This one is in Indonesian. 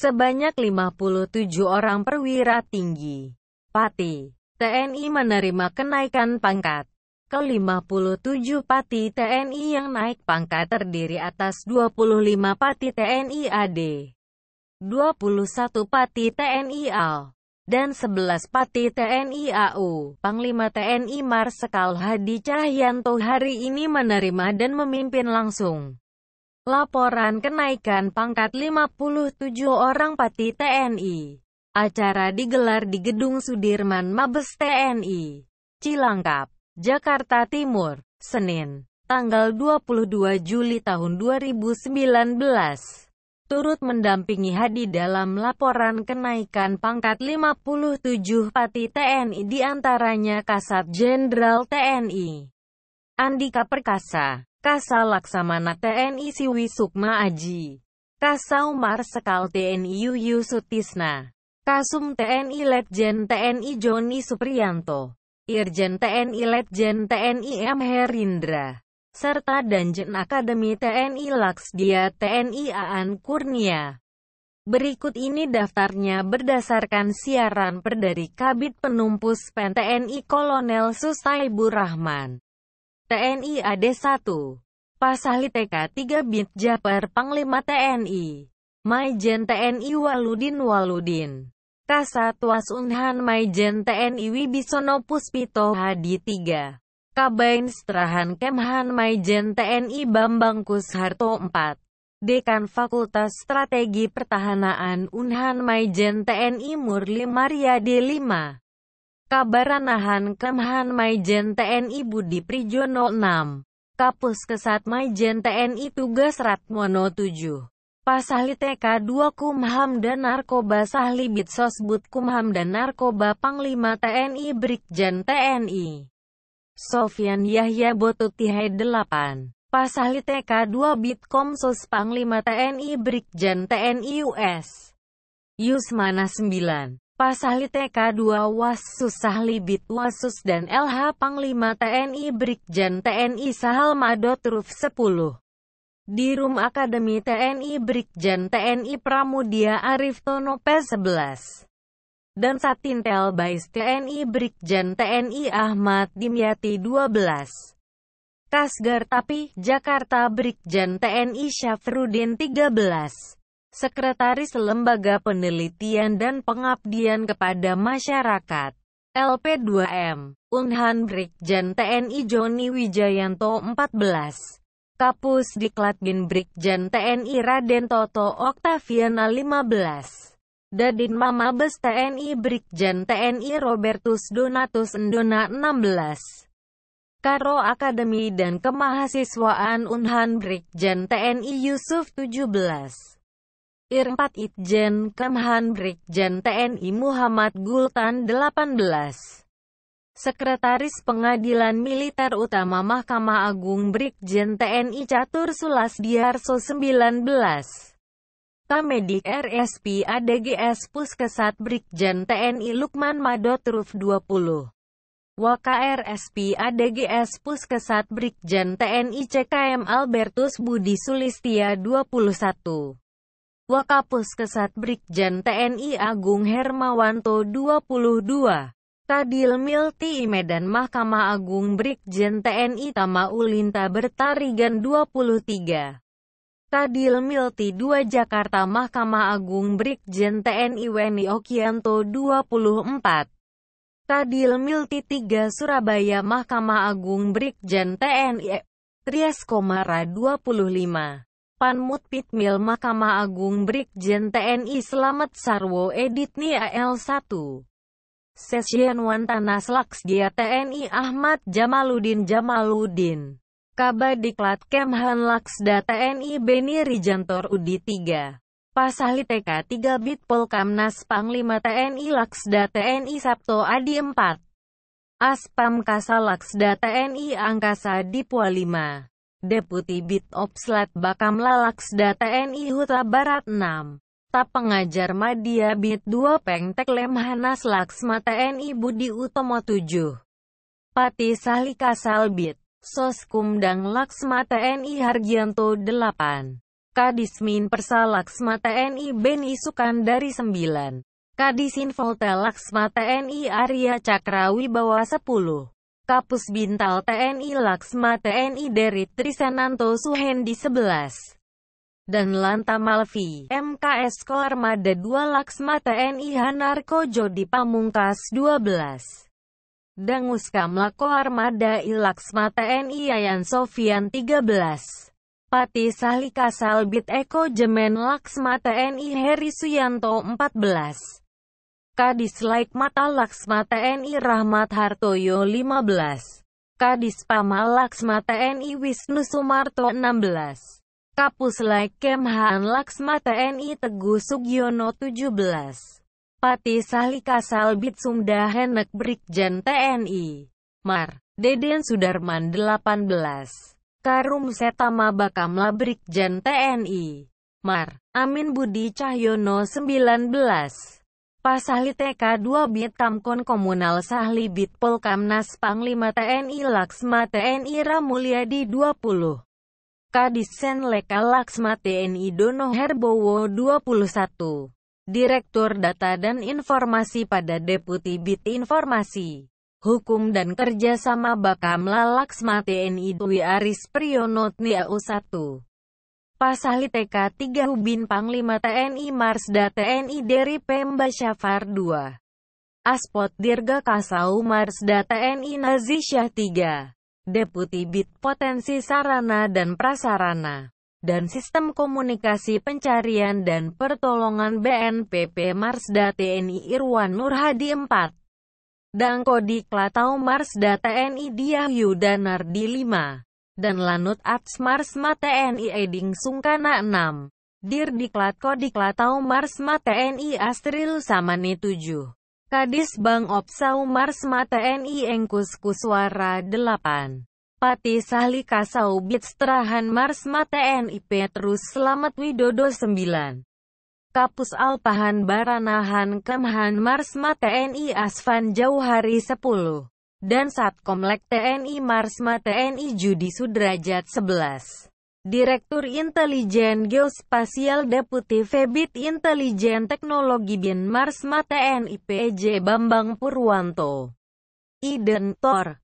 Sebanyak 57 orang perwira tinggi Pati TNI menerima kenaikan pangkat. Ke-57 Pati TNI yang naik pangkat terdiri atas 25 Pati TNI AD, 21 Pati TNI AL, dan 11 Pati TNI AU. Panglima TNI Marsikal Hadi Cahyanto hari ini menerima dan memimpin langsung Laporan kenaikan pangkat 57 orang pati TNI. Acara digelar di Gedung Sudirman Mabes TNI, Cilangkap, Jakarta Timur, Senin, tanggal 22 Juli tahun 2019. Turut mendampingi Hadi dalam laporan kenaikan pangkat 57 pati TNI diantaranya Kasat Jenderal TNI, Andika Perkasa, Kasalaksamana Laksamana TNI Siwi Sukma Aji, Kasau Marsekal TNI Yuyu Sutisna, Kasum TNI Letjen TNI Joni Suprianto, Irjen TNI Letjen TNI M. Herindra, serta Danjen Akademi TNI Laksdia TNI Aan Kurnia. Berikut ini daftarnya berdasarkan siaran per dari Kabit Penumpus PEN TNI Kolonel Susai Burahman. TNI AD1, Pasahli TK3 Bint Japer Panglima TNI, Maijen TNI Waludin Waludin, Kasat Wasunhan Maijen TNI Wibisono Puspito Hadi 3, Kabain Strahan Kemhan Maijen TNI Bambang Kusharto 4, Dekan Fakultas Strategi Pertahanan Unhan Maijen TNI Murli D 5. Kabaranahan Kemhan Maijen TNI Budi Prijono 6. Kapus Kesat Maijen TNI Tugas Ratmono 7. Pasahli TK 2 Kumham dan Narkoba Sahli Bitsosbud Kumham dan Narkoba Panglima TNI Brigjen TNI Sofian Yahya Botutihai 8 Pasahli TK 2 Bitkom Sos Panglima TNI Brigjen TNI US Yusmana 9 Pasahli TK2 Wasus Sahlibit Wasus dan LH Panglima TNI Brigjen TNI Sahal Madot Ruf 10. Di Rum Akademi TNI Brigjen TNI Pramudia Arif Tono P11 dan Satintel Bais TNI Brigjen TNI Ahmad Dimyati 12. Kasgar Tapi, Jakarta Brigjen TNI Syafrudin 13. Sekretaris Lembaga Penelitian dan Pengabdian kepada Masyarakat, LP2M, Unhan Brigjen TNI Joni Wijayanto 14, Kapus Diklat Brigjen TNI Raden Toto Oktaviana 15, Dadin Mabes TNI Brigjen TNI Robertus Donatus Endona 16, Karo Akademi dan Kemahasiswaan Unhan Brigjen TNI Yusuf 17. Ir 4 Itjen Kemhan Brigjen TNI Muhammad Gultan 18 Sekretaris Pengadilan Militer Utama Mahkamah Agung Brigjen TNI Catur Sulas Diarso 19 Kamedik RSP ADGS Puskesat Brigjen TNI Lukman Madotruf 20 WKRSP ADGS Puskesat Brigjen TNI CKM Albertus Budi Sulistia 21 Wakapus Kesat Brigjen TNI Agung Hermawanto 22. Kadil Milti Medan Mahkamah Agung Brigjen TNI Tama Ulinta Bertarigan 23. Kadil Milti 2 Jakarta Mahkamah Agung Brigjen TNI Weni Okianto 24. Kadil Milti 3 Surabaya Mahkamah Agung Brigjen TNI Trias Komara 25. Panmut Mil Mahkamah Agung Brigjen TNI Selamat Sarwo Edit Nia L1 Sesien Wantana Gia TNI Ahmad Jamaludin Jamaludin, Kabar Kabadiklat Kemhan Laksda TNI Beni Rijantor Udi 3 Pasahli TK 3 Bit Polkamnas Panglima TNI Laksda TNI Sabto Adi 4 Aspam Laksda TNI Angkasa Dipua 5 Deputi Bit Opslat Bakamla Laksda TNI Huta Barat 6. Tap Pengajar Madia Bit 2 Pengtek Lemhanas Laksma TNI Budi Utomo 7. Pati Salika Salbit, Soskumdang Laksma TNI Hargianto 8. Kadismin Persa Laksma TNI Beni Sukandari 9. Kadisin Volta Laksma TNI Arya Cakrawi Bawa 10. Kapus Bintal TNI Laksma TNI Derit Trisananto Suhendi 11 dan Lanta Malvi, MKS Koarmada 2 Laksma TNI Hanarko Jodi Pamungkas 12. Dangus Kamla Koarmada Ilaksma TNI Yayan Sofian 13. Pati Sahlika Salbit Eko Jemen Laksma TNI Heri Suyanto 14. Kadis Mata Laksma TNI Rahmat Hartoyo 15, Pama Laksma TNI Wisnu Sumarto 16, Kapuslike Kemhan Laksma TNI Teguh Sugiono 17, Pati Sahlika Salbit Sumda Henek Brikjen TNI, Mar, Deden Sudarman 18, Karum Setama Bakamla Brikjen TNI, Mar, Amin Budi Cahyono 19, Pasahli TK2 Bitkamkon Komunal Sahli Bit Polkamnas Panglima TNI Laksma TNI Ramulyadi 20. Kadisen Leka Laksma TNI Dono Herbowo 21. Direktur Data dan Informasi pada Deputi Bit Informasi. Hukum dan Kerjasama Bakamla Laksma TNI Dwi Aris Priyono Tniau 1. Pasahli TK 3 Hubin Panglima TNI Marsda TNI Deri Pemba Syafar 2 Aspot Dirga Kasau Marsda TNI Syah 3 Deputi Bit Potensi Sarana dan Prasarana dan Sistem Komunikasi Pencarian dan Pertolongan BNPP Marsda TNI Irwan Nurhadi 4 Dangkodi Klatau Marsda TNI Diah Yudanardi di 5 dan Lanut Ats Marsma TNI Eding Sungkana 6. Dir Diklat Kodiklat Marsma TNI Astril Samani 7. Kadis Bang Opsau Marsma TNI Engkus Kuswara 8. Pati Sahli Kasau Strahan Marsma TNI Petrus Selamat Widodo 9. Kapus Alpahan Baranahan Kemhan Marsma TNI Asvan Jauhari 10 dan Satkomlek TNI Marsma TNI Judi Sudrajat 11. Direktur Intelijen Geospasial Deputi Febit Intelijen Teknologi Bin Marsma TNI PJ Bambang Purwanto. Iden, Tor.